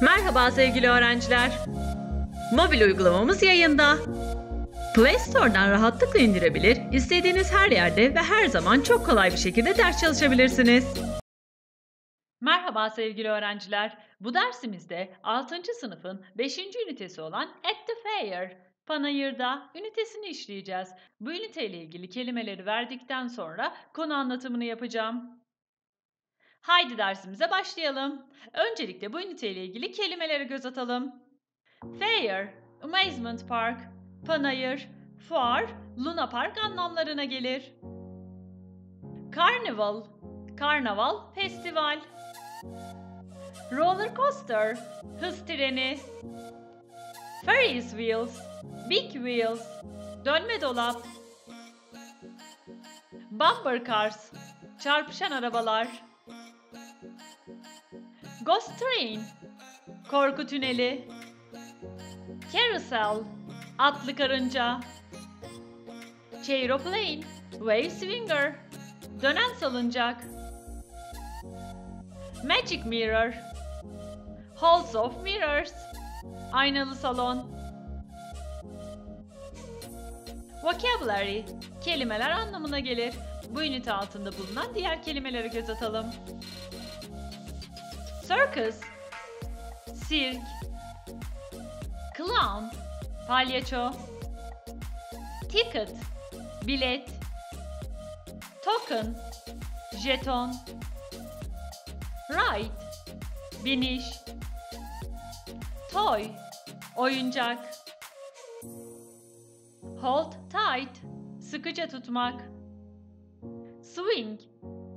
Merhaba sevgili öğrenciler. Mobil uygulamamız yayında. Play Store'dan rahatlıkla indirebilir, istediğiniz her yerde ve her zaman çok kolay bir şekilde ders çalışabilirsiniz. Merhaba sevgili öğrenciler. Bu dersimizde 6. sınıfın 5. ünitesi olan At the Fair, Panayır'da ünitesini işleyeceğiz. Bu üniteyle ilgili kelimeleri verdikten sonra konu anlatımını yapacağım. Haydi dersimize başlayalım. Öncelikle bu üniteyle ilgili kelimelere göz atalım. Fair, Amazement Park, Panayır, Fuar, Luna Park anlamlarına gelir. Carnival, Karnaval, Festival. Roller Coaster, Hız Treni. Ferris Wheels, Big Wheels, Dönme Dolap. Bumper Cars, Çarpışan Arabalar. Ghost Train, Korku Tüneli, Carousel, Atlı Karınca, Plane, Wave Swinger, Dönen Salıncak, Magic Mirror, Halls of Mirrors, Aynalı Salon, Vocabulary, kelimeler anlamına gelir. Bu ünite altında bulunan diğer kelimelere göz atalım circus, sirk, clown, palyaço, ticket, bilet, token, jeton, ride, biniş, toy, oyuncak, hold tight, sıkıca tutmak, swing,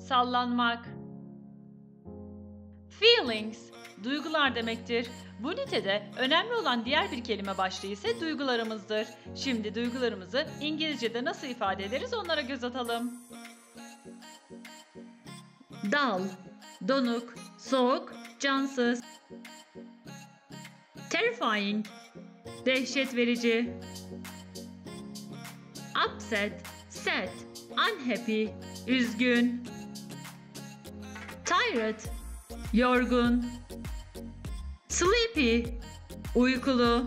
sallanmak, Feelings, duygular demektir. Bu nitede önemli olan diğer bir kelime başlığı ise duygularımızdır. Şimdi duygularımızı İngilizce'de nasıl ifade ederiz onlara göz atalım. Dal, donuk, soğuk, cansız. Terrifying, dehşet verici. Upset, sad, unhappy, üzgün. Tired, yorgun, sleepy, uykulu,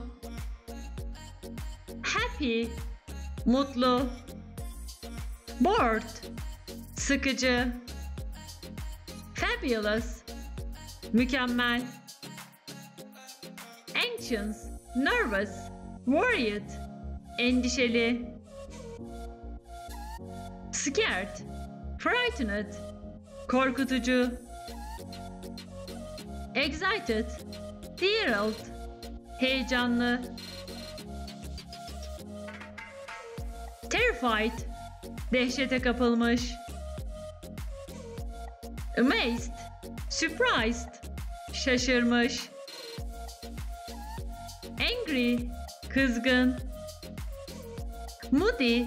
happy, mutlu, bored, sıkıcı, fabulous, mükemmel, anxious, nervous, worried, endişeli, scared, frightened, korkutucu, Excited. Thrilled. Heyecanlı. Terrified. Dehşete kapılmış. Amazed. Surprised. Şaşırmış. Angry. Kızgın. Moody.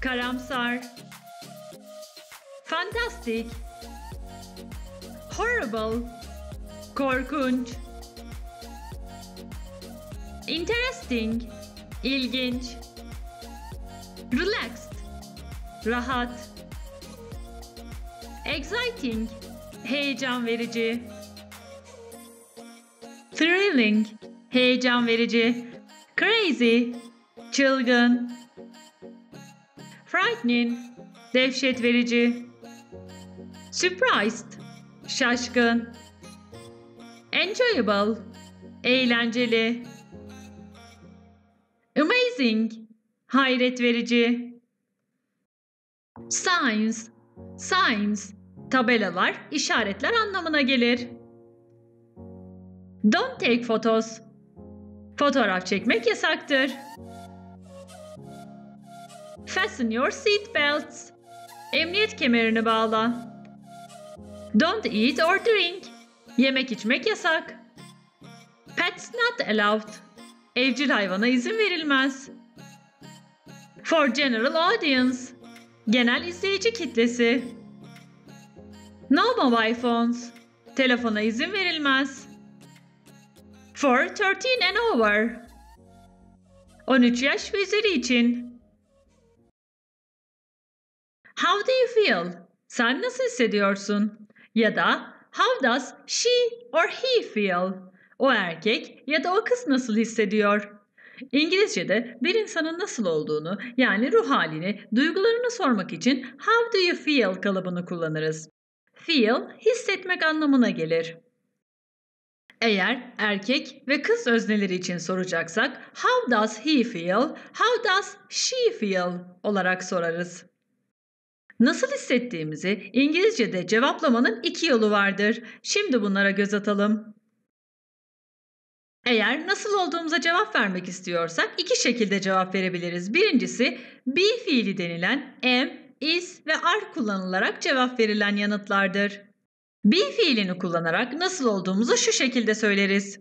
Karamsar. Fantastic. Horrible korkunç, interesting, ilginç, relaxed, rahat, exciting, heyecan verici, thrilling, heyecan verici, crazy, çılgın, frightening, dehşet verici, surprised, şaşkın, Enjoyable. Eğlenceli. Amazing. Hayret verici. Signs. Signs. Tabelalar, işaretler anlamına gelir. Don't take photos. Fotoğraf çekmek yasaktır. Fasten your seat belts. Emniyet kemerini bağla. Don't eat or drink. Yemek içmek yasak. Pets not allowed. Evcil hayvana izin verilmez. For general audience. Genel izleyici kitlesi. No mobile phones. Telefona izin verilmez. For 13 and over. 13 yaş ve üzeri için. How do you feel? Sen nasıl hissediyorsun? Ya da How does she or he feel? O erkek ya da o kız nasıl hissediyor? İngilizce'de bir insanın nasıl olduğunu yani ruh halini, duygularını sormak için how do you feel kalıbını kullanırız. Feel hissetmek anlamına gelir. Eğer erkek ve kız özneleri için soracaksak how does he feel, how does she feel olarak sorarız. Nasıl hissettiğimizi İngilizce'de cevaplamanın iki yolu vardır. Şimdi bunlara göz atalım. Eğer nasıl olduğumuza cevap vermek istiyorsak iki şekilde cevap verebiliriz. Birincisi be fiili denilen am, is ve are kullanılarak cevap verilen yanıtlardır. Be fiilini kullanarak nasıl olduğumuzu şu şekilde söyleriz.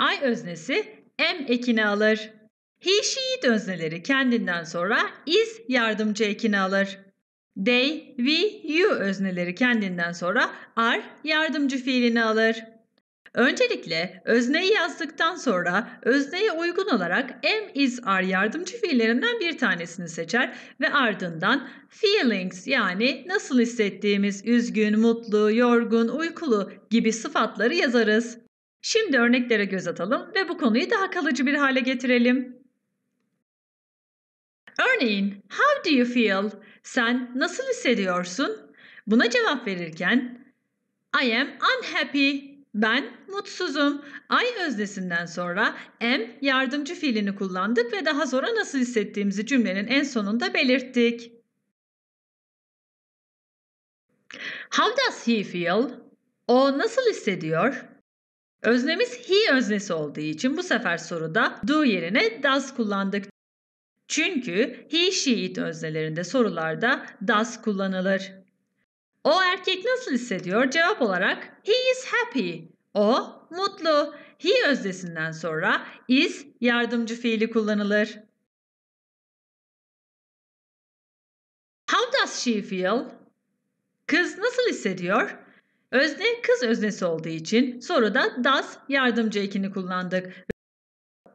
I öznesi am ekini alır. He she it özneleri kendinden sonra is yardımcı ekini alır. They, we, you özneleri kendinden sonra are yardımcı fiilini alır. Öncelikle özneyi yazdıktan sonra özneye uygun olarak am is are yardımcı fiillerinden bir tanesini seçer ve ardından feelings yani nasıl hissettiğimiz üzgün, mutlu, yorgun, uykulu gibi sıfatları yazarız. Şimdi örneklere göz atalım ve bu konuyu daha kalıcı bir hale getirelim. Örneğin how do you feel? Sen nasıl hissediyorsun? Buna cevap verirken I am unhappy. Ben mutsuzum. I öznesinden sonra am yardımcı fiilini kullandık ve daha sonra nasıl hissettiğimizi cümlenin en sonunda belirttik. How does he feel? O nasıl hissediyor? Öznemiz he öznesi olduğu için bu sefer soruda do yerine does kullandık. Çünkü he she it öznelerinde sorularda does kullanılır. O erkek nasıl hissediyor? Cevap olarak he is happy. O mutlu. He öznesinden sonra is yardımcı fiili kullanılır. How does she feel? Kız nasıl hissediyor? Özne kız öznesi olduğu için soruda does yardımcı ekini kullandık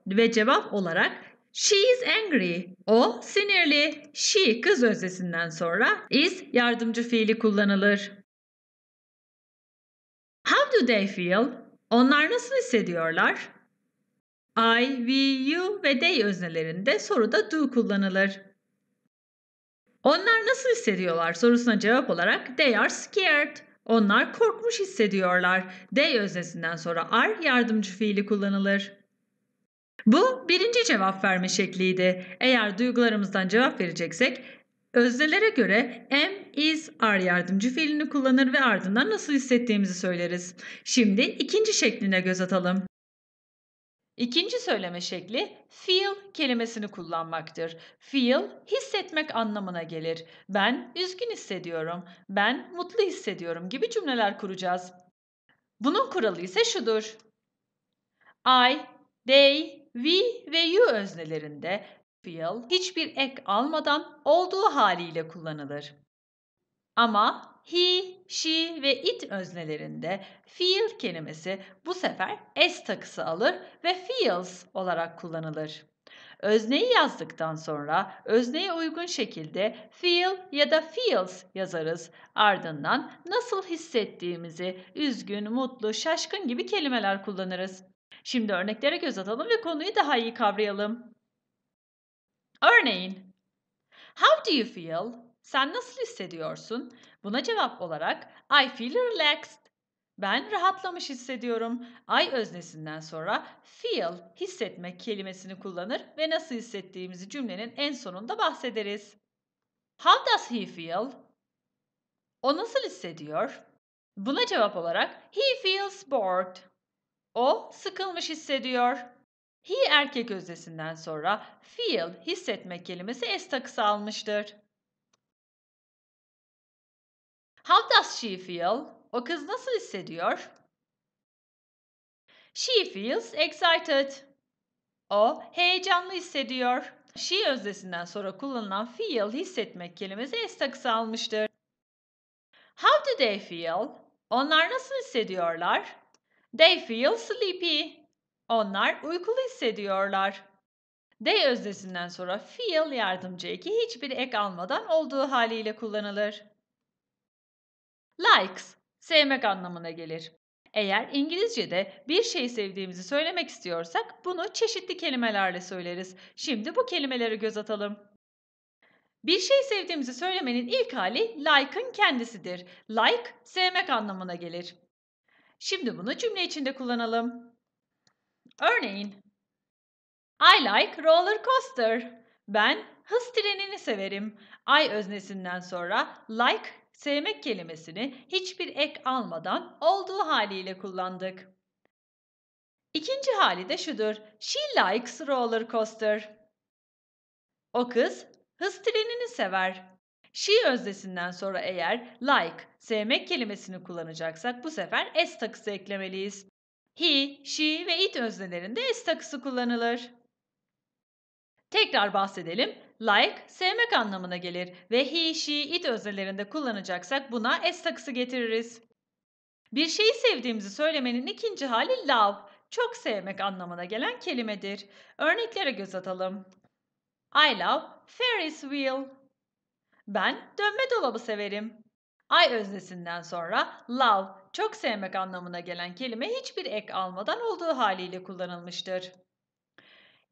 ve cevap olarak She is angry. O sinirli. She kız öznesinden sonra is yardımcı fiili kullanılır. How do they feel? Onlar nasıl hissediyorlar? I, we, you ve they öznelerinde soruda do kullanılır. Onlar nasıl hissediyorlar sorusuna cevap olarak they are scared. Onlar korkmuş hissediyorlar. They öznesinden sonra are yardımcı fiili kullanılır. Bu birinci cevap verme şekliydi. Eğer duygularımızdan cevap vereceksek Öznelere göre am, is, are yardımcı fiilini kullanır ve ardından nasıl hissettiğimizi söyleriz. Şimdi ikinci şekline göz atalım. İkinci söyleme şekli feel kelimesini kullanmaktır. Feel hissetmek anlamına gelir. Ben üzgün hissediyorum, ben mutlu hissediyorum gibi cümleler kuracağız. Bunun kuralı ise şudur. I, they, we ve you öznelerinde feel hiçbir ek almadan olduğu haliyle kullanılır. Ama he, she ve it öznelerinde feel kelimesi bu sefer s takısı alır ve feels olarak kullanılır. Özneyi yazdıktan sonra özneye uygun şekilde feel ya da feels yazarız. Ardından nasıl hissettiğimizi, üzgün, mutlu, şaşkın gibi kelimeler kullanırız. Şimdi örneklere göz atalım ve konuyu daha iyi kavrayalım. Örneğin, How do you feel? Sen nasıl hissediyorsun? Buna cevap olarak I feel relaxed. Ben rahatlamış hissediyorum. I öznesinden sonra feel hissetmek kelimesini kullanır ve nasıl hissettiğimizi cümlenin en sonunda bahsederiz. How does he feel? O nasıl hissediyor? Buna cevap olarak he feels bored. O sıkılmış hissediyor. He erkek öznesinden sonra feel hissetmek kelimesi s takısı almıştır. How does she feel? O kız nasıl hissediyor? She feels excited. O heyecanlı hissediyor. She öznesinden sonra kullanılan feel hissetmek kelimesi s takısı almıştır. How do they feel? Onlar nasıl hissediyorlar? They feel sleepy. Onlar uykulu hissediyorlar. They öznesinden sonra feel yardımcı eki hiçbir ek almadan olduğu haliyle kullanılır. Likes, sevmek anlamına gelir. Eğer İngilizce'de bir şey sevdiğimizi söylemek istiyorsak bunu çeşitli kelimelerle söyleriz. Şimdi bu kelimelere göz atalım. Bir şey sevdiğimizi söylemenin ilk hali like'ın kendisidir. Like, sevmek anlamına gelir. Şimdi bunu cümle içinde kullanalım. Örneğin, I like roller coaster. Ben hız trenini severim. I öznesinden sonra like sevmek kelimesini hiçbir ek almadan olduğu haliyle kullandık. İkinci hali de şudur. She likes roller coaster. O kız hız trenini sever. She öznesinden sonra eğer like, sevmek kelimesini kullanacaksak bu sefer s takısı eklemeliyiz. He, she ve it öznelerinde s takısı kullanılır. Tekrar bahsedelim. Like, sevmek anlamına gelir ve he, she, it öznelerinde kullanacaksak buna s takısı getiririz. Bir şeyi sevdiğimizi söylemenin ikinci hali love, çok sevmek anlamına gelen kelimedir. Örneklere göz atalım. I love Ferris wheel. Ben dönme dolabı severim. Ay öznesinden sonra love çok sevmek anlamına gelen kelime hiçbir ek almadan olduğu haliyle kullanılmıştır.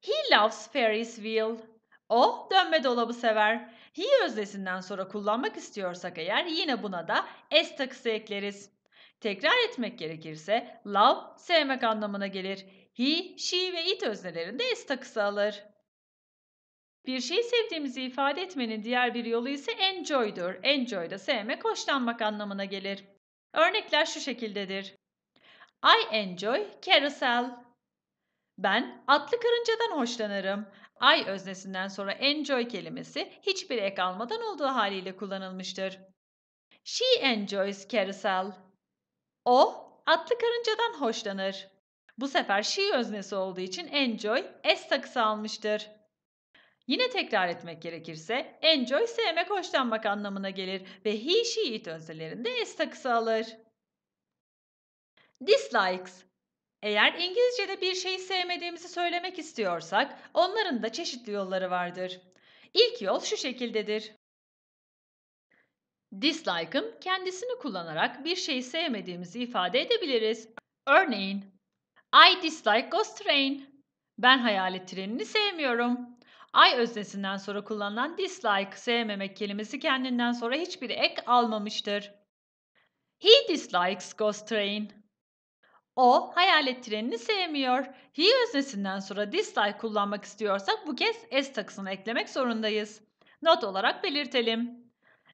He loves Ferris wheel. O dönme dolabı sever. He öznesinden sonra kullanmak istiyorsak eğer yine buna da s takısı ekleriz. Tekrar etmek gerekirse love sevmek anlamına gelir. He, she ve it öznelerinde s takısı alır. Bir şeyi sevdiğimizi ifade etmenin diğer bir yolu ise enjoy'dur. Enjoy da sevmek, hoşlanmak anlamına gelir. Örnekler şu şekildedir. I enjoy carousel. Ben atlı karıncadan hoşlanırım. I öznesinden sonra enjoy kelimesi hiçbir ek almadan olduğu haliyle kullanılmıştır. She enjoys carousel. O atlı karıncadan hoşlanır. Bu sefer she öznesi olduğu için enjoy s takısı almıştır. Yine tekrar etmek gerekirse enjoy sevmek, hoşlanmak anlamına gelir ve he she it önselerinde s takısı alır. Dislikes eğer İngilizce'de bir şeyi sevmediğimizi söylemek istiyorsak onların da çeşitli yolları vardır. İlk yol şu şekildedir. Dislike'ın kendisini kullanarak bir şeyi sevmediğimizi ifade edebiliriz. Örneğin, I dislike ghost train. Ben hayalet trenini sevmiyorum. I öznesinden sonra kullanılan dislike sevmemek kelimesi kendinden sonra hiçbir ek almamıştır. He dislikes Ghost Train. O hayalet trenini sevmiyor. He öznesinden sonra dislike kullanmak istiyorsak bu kez s takısını eklemek zorundayız. Not olarak belirtelim.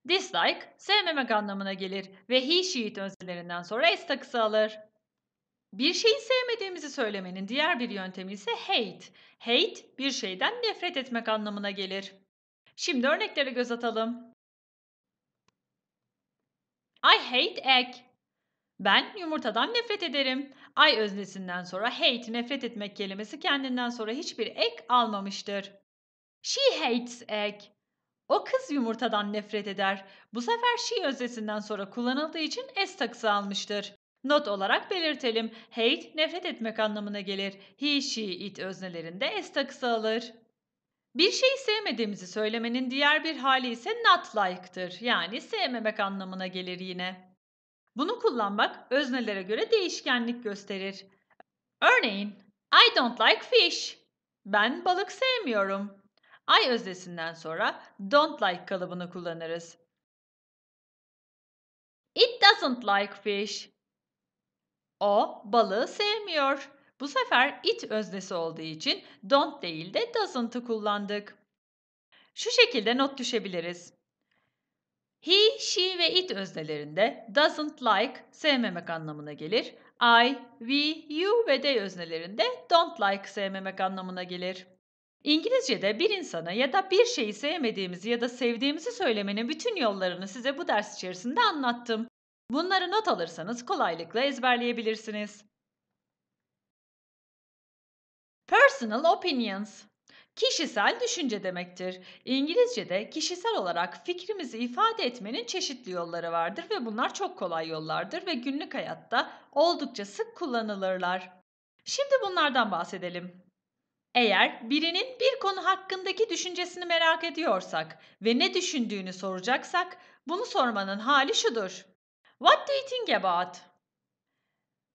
Dislike sevmemek anlamına gelir ve he she öznelerinden sonra s takısı alır. Bir şeyi sevmediğimizi söylemenin diğer bir yöntemi ise hate. Hate bir şeyden nefret etmek anlamına gelir. Şimdi örneklere göz atalım. I hate egg. Ben yumurtadan nefret ederim. I öznesinden sonra hate nefret etmek kelimesi kendinden sonra hiçbir ek almamıştır. She hates egg. O kız yumurtadan nefret eder. Bu sefer she öznesinden sonra kullanıldığı için s takısı almıştır. Not olarak belirtelim. Hate nefret etmek anlamına gelir. He, she, it öznelerinde s takısı alır. Bir şeyi sevmediğimizi söylemenin diğer bir hali ise not like'tır. Yani sevmemek anlamına gelir yine. Bunu kullanmak öznelere göre değişkenlik gösterir. Örneğin, I don't like fish. Ben balık sevmiyorum. I öznesinden sonra don't like kalıbını kullanırız. It doesn't like fish. O balığı sevmiyor. Bu sefer it öznesi olduğu için don't değil de doesn't'ı kullandık. Şu şekilde not düşebiliriz. He, she ve it öznelerinde doesn't like sevmemek anlamına gelir. I, we, you ve they öznelerinde don't like sevmemek anlamına gelir. İngilizce'de bir insana ya da bir şeyi sevmediğimizi ya da sevdiğimizi söylemenin bütün yollarını size bu ders içerisinde anlattım. Bunları not alırsanız kolaylıkla ezberleyebilirsiniz. Personal opinions Kişisel düşünce demektir. İngilizce'de kişisel olarak fikrimizi ifade etmenin çeşitli yolları vardır ve bunlar çok kolay yollardır ve günlük hayatta oldukça sık kullanılırlar. Şimdi bunlardan bahsedelim. Eğer birinin bir konu hakkındaki düşüncesini merak ediyorsak ve ne düşündüğünü soracaksak bunu sormanın hali şudur. What do you think about?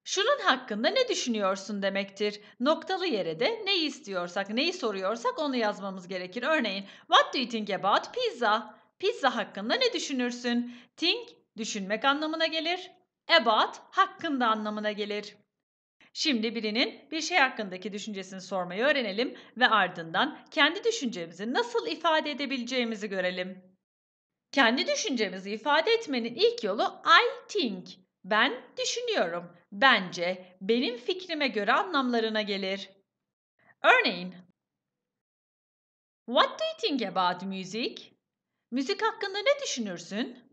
Şunun hakkında ne düşünüyorsun demektir. Noktalı yere de neyi istiyorsak, neyi soruyorsak onu yazmamız gerekir. Örneğin, what do you think about pizza? Pizza hakkında ne düşünürsün? Think, düşünmek anlamına gelir. About, hakkında anlamına gelir. Şimdi birinin bir şey hakkındaki düşüncesini sormayı öğrenelim ve ardından kendi düşüncemizi nasıl ifade edebileceğimizi görelim. Kendi düşüncemizi ifade etmenin ilk yolu I think. Ben düşünüyorum. Bence, benim fikrime göre anlamlarına gelir. Örneğin, What do you think about music? Müzik hakkında ne düşünürsün?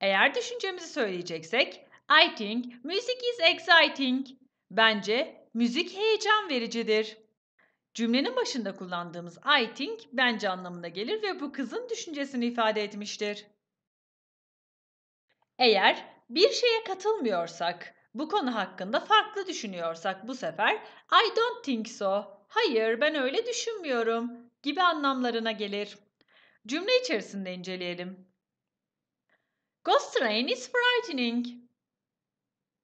Eğer düşüncemizi söyleyeceksek, I think music is exciting. Bence müzik heyecan vericidir. Cümlenin başında kullandığımız I think bence anlamına gelir ve bu kızın düşüncesini ifade etmiştir. Eğer bir şeye katılmıyorsak, bu konu hakkında farklı düşünüyorsak bu sefer I don't think so, hayır ben öyle düşünmüyorum gibi anlamlarına gelir. Cümle içerisinde inceleyelim. Ghost train is frightening.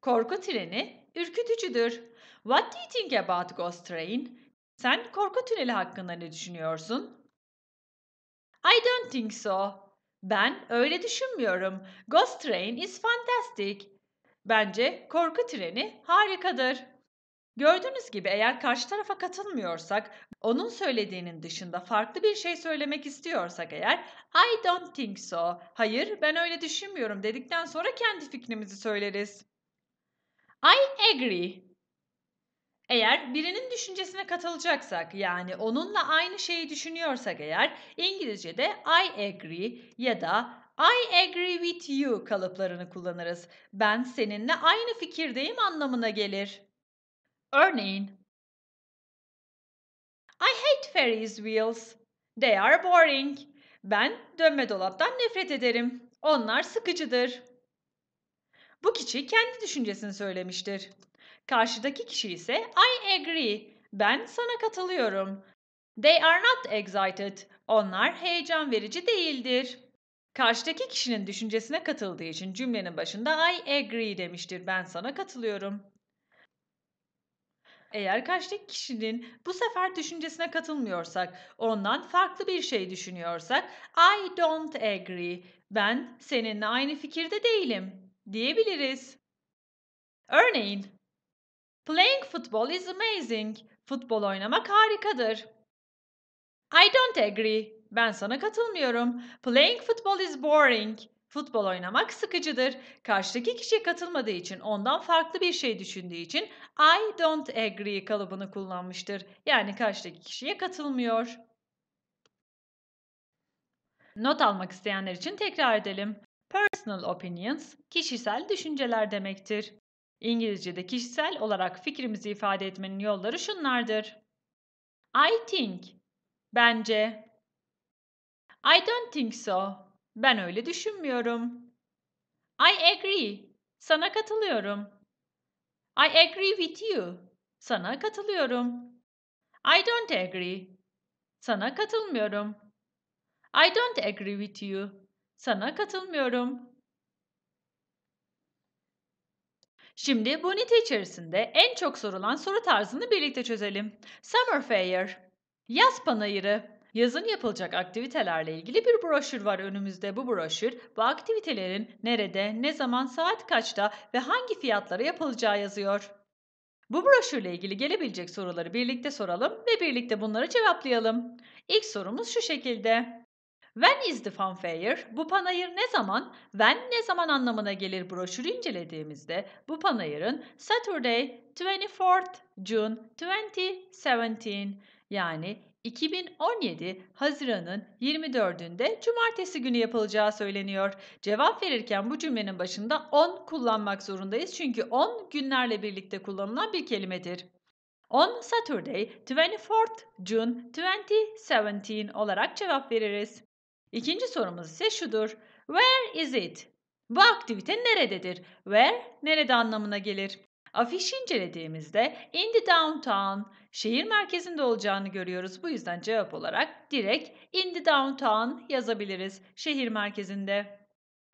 Korku treni ürkütücüdür. What do you think about ghost train? Sen korku tüneli hakkında ne düşünüyorsun? I don't think so. Ben öyle düşünmüyorum. Ghost Train is fantastic. Bence korku treni harikadır. Gördüğünüz gibi eğer karşı tarafa katılmıyorsak, onun söylediğinin dışında farklı bir şey söylemek istiyorsak eğer I don't think so, hayır ben öyle düşünmüyorum dedikten sonra kendi fikrimizi söyleriz. I agree. Eğer birinin düşüncesine katılacaksak yani onunla aynı şeyi düşünüyorsak eğer İngilizce'de I agree ya da I agree with you kalıplarını kullanırız. Ben seninle aynı fikirdeyim anlamına gelir. Örneğin I hate Ferris wheels. They are boring. Ben dönme dolaptan nefret ederim. Onlar sıkıcıdır. Bu kişi kendi düşüncesini söylemiştir. Karşıdaki kişi ise I agree. Ben sana katılıyorum. They are not excited. Onlar heyecan verici değildir. Karşıdaki kişinin düşüncesine katıldığı için cümlenin başında I agree demiştir. Ben sana katılıyorum. Eğer karşıdaki kişinin bu sefer düşüncesine katılmıyorsak, ondan farklı bir şey düşünüyorsak, I don't agree, ben seninle aynı fikirde değilim diyebiliriz. Örneğin, Playing football is amazing. Futbol oynamak harikadır. I don't agree. Ben sana katılmıyorum. Playing football is boring. Futbol oynamak sıkıcıdır. Karşıdaki kişi katılmadığı için, ondan farklı bir şey düşündüğü için I don't agree kalıbını kullanmıştır. Yani karşıdaki kişiye katılmıyor. Not almak isteyenler için tekrar edelim. Personal opinions, kişisel düşünceler demektir. İngilizce'de kişisel olarak fikrimizi ifade etmenin yolları şunlardır. I think, bence. I don't think so, ben öyle düşünmüyorum. I agree, sana katılıyorum. I agree with you, sana katılıyorum. I don't agree, sana katılmıyorum. I don't agree with you, sana katılmıyorum. Şimdi bu nite içerisinde en çok sorulan soru tarzını birlikte çözelim. Summer Fair, yaz panayırı. Yazın yapılacak aktivitelerle ilgili bir broşür var önümüzde. Bu broşür bu aktivitelerin nerede, ne zaman, saat kaçta ve hangi fiyatlara yapılacağı yazıyor. Bu broşürle ilgili gelebilecek soruları birlikte soralım ve birlikte bunları cevaplayalım. İlk sorumuz şu şekilde. When is the fanfare? Bu panayır ne zaman? When ne zaman anlamına gelir broşürü incelediğimizde bu panayırın Saturday 24th June 2017 yani 2017 Haziran'ın 24'ünde cumartesi günü yapılacağı söyleniyor. Cevap verirken bu cümlenin başında on kullanmak zorundayız çünkü on günlerle birlikte kullanılan bir kelimedir. On Saturday 24th June 2017 olarak cevap veririz. İkinci sorumuz ise şudur. Where is it? Bu aktivite nerededir? Where nerede anlamına gelir. Afiş incelediğimizde in the downtown şehir merkezinde olacağını görüyoruz. Bu yüzden cevap olarak direkt in the downtown yazabiliriz. Şehir merkezinde.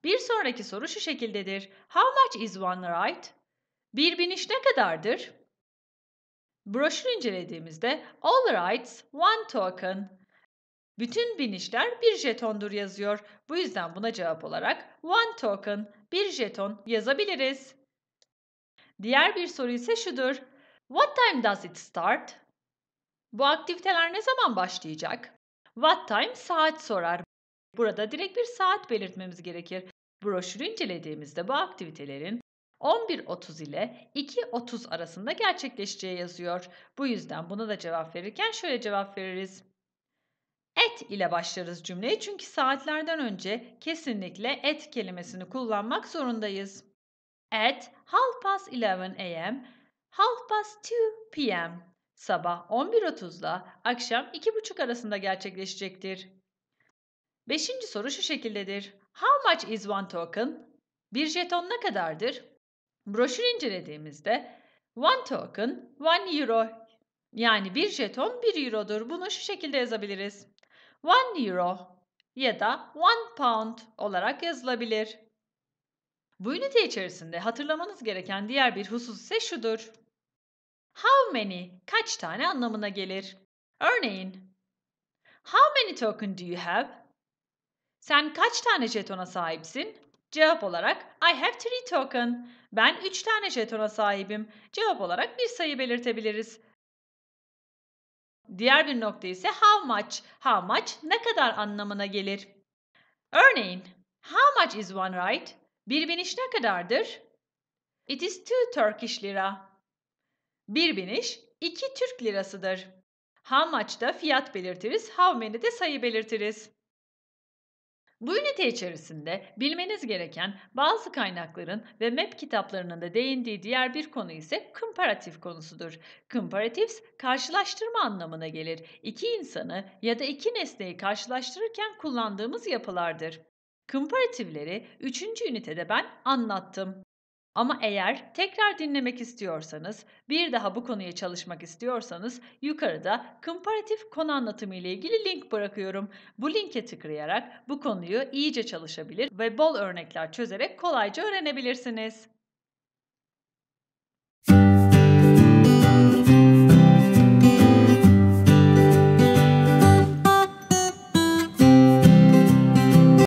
Bir sonraki soru şu şekildedir. How much is one ride? Bir biniş ne kadardır? Broşür incelediğimizde all rides one token bütün binişler bir jetondur yazıyor. Bu yüzden buna cevap olarak one token, bir jeton yazabiliriz. Diğer bir soru ise şudur. What time does it start? Bu aktiviteler ne zaman başlayacak? What time saat sorar. Burada direkt bir saat belirtmemiz gerekir. Broşürü incelediğimizde bu aktivitelerin 11.30 ile 2.30 arasında gerçekleşeceği yazıyor. Bu yüzden buna da cevap verirken şöyle cevap veririz et ile başlarız cümleyi çünkü saatlerden önce kesinlikle et kelimesini kullanmak zorundayız. At half past 11 a.m., half past 2 p.m. sabah 11.30 ile akşam 2.30 arasında gerçekleşecektir. Beşinci soru şu şekildedir. How much is one token? Bir jeton ne kadardır? Broşür incelediğimizde one token one euro yani bir jeton 1 eurodur. Bunu şu şekilde yazabiliriz one euro ya da one pound olarak yazılabilir. Bu ünite içerisinde hatırlamanız gereken diğer bir husus ise şudur. How many kaç tane anlamına gelir. Örneğin, How many token do you have? Sen kaç tane jetona sahipsin? Cevap olarak I have three token. Ben 3 tane jetona sahibim. Cevap olarak bir sayı belirtebiliriz. Diğer bir nokta ise how much. How much ne kadar anlamına gelir. Örneğin, how much is one right? Bir biniş ne kadardır? It is two Turkish lira. Bir biniş iki Türk lirasıdır. How much da fiyat belirtiriz, how many de sayı belirtiriz. Bu ünite içerisinde bilmeniz gereken bazı kaynakların ve map kitaplarının da değindiği diğer bir konu ise komparatif konusudur. Comparatives karşılaştırma anlamına gelir. İki insanı ya da iki nesneyi karşılaştırırken kullandığımız yapılardır. Komparatifleri 3. ünitede ben anlattım. Ama eğer tekrar dinlemek istiyorsanız, bir daha bu konuya çalışmak istiyorsanız yukarıda komparatif konu anlatımı ile ilgili link bırakıyorum. Bu linke tıklayarak bu konuyu iyice çalışabilir ve bol örnekler çözerek kolayca öğrenebilirsiniz.